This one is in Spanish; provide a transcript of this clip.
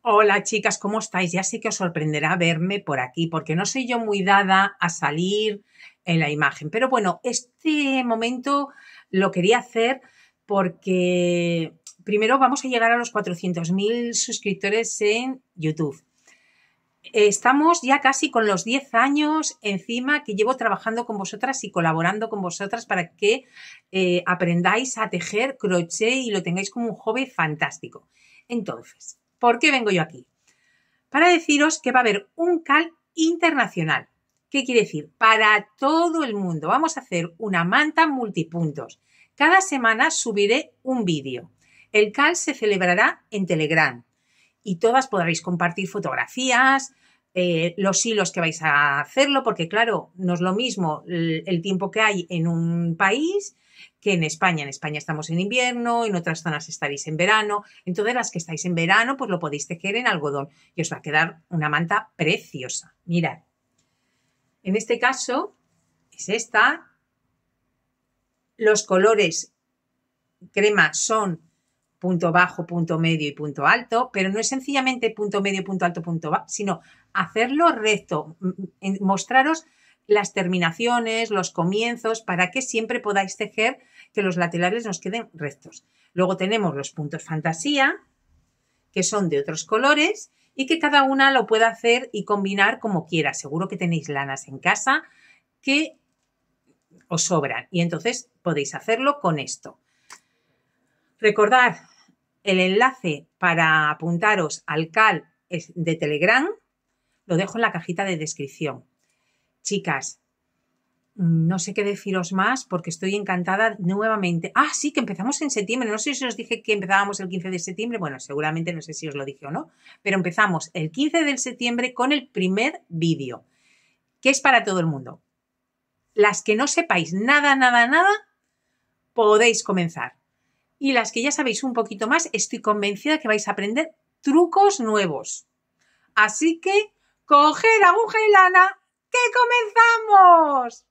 Hola chicas, ¿cómo estáis? Ya sé que os sorprenderá verme por aquí, porque no soy yo muy dada a salir en la imagen. Pero bueno, este momento lo quería hacer porque primero vamos a llegar a los 400.000 suscriptores en YouTube. Estamos ya casi con los 10 años encima que llevo trabajando con vosotras y colaborando con vosotras para que eh, aprendáis a tejer crochet y lo tengáis como un hobby fantástico. Entonces, ¿Por qué vengo yo aquí? Para deciros que va a haber un cal internacional. ¿Qué quiere decir? Para todo el mundo. Vamos a hacer una manta multipuntos. Cada semana subiré un vídeo. El cal se celebrará en Telegram y todas podréis compartir fotografías, eh, los hilos que vais a hacerlo, porque claro, no es lo mismo el, tiempo que hay en un país que en España. En España estamos en invierno, en otras zonas estaréis en verano. Entonces, las que estáis en verano, pues lo podéis tejer en algodón y os va a quedar una manta preciosa. Mirad. En este caso es esta. Los colores crema son punto bajo, punto medio y punto alto, pero no es sencillamente punto medio, punto alto, punto bajo, sino hacerlo recto, mostraros las terminaciones, los comienzos, para que siempre podáis tejer que los laterales nos queden rectos. Luego tenemos los puntos fantasía, que son de otros colores y que cada una lo pueda hacer y combinar como quiera. Seguro que tenéis lanas en casa que os sobran y entonces podéis hacerlo con esto. Recordad el enlace para apuntaros al CAL de Telegram, lo dejo en la cajita de descripción. Chicas, no sé qué deciros más porque estoy encantada nuevamente. Ah, sí, que empezamos en septiembre. No sé si os dije que empezábamos el 15 de septiembre. Bueno, seguramente no sé si os lo dije o no, pero empezamos el 15 de septiembre con el primer vídeo, que es para todo el mundo. Las que no sepáis nada, nada, nada, podéis comenzar y las que ya sabéis un poquito más, estoy convencida que vais a aprender trucos nuevos. Así que, coger aguja y lana, que comenzamos.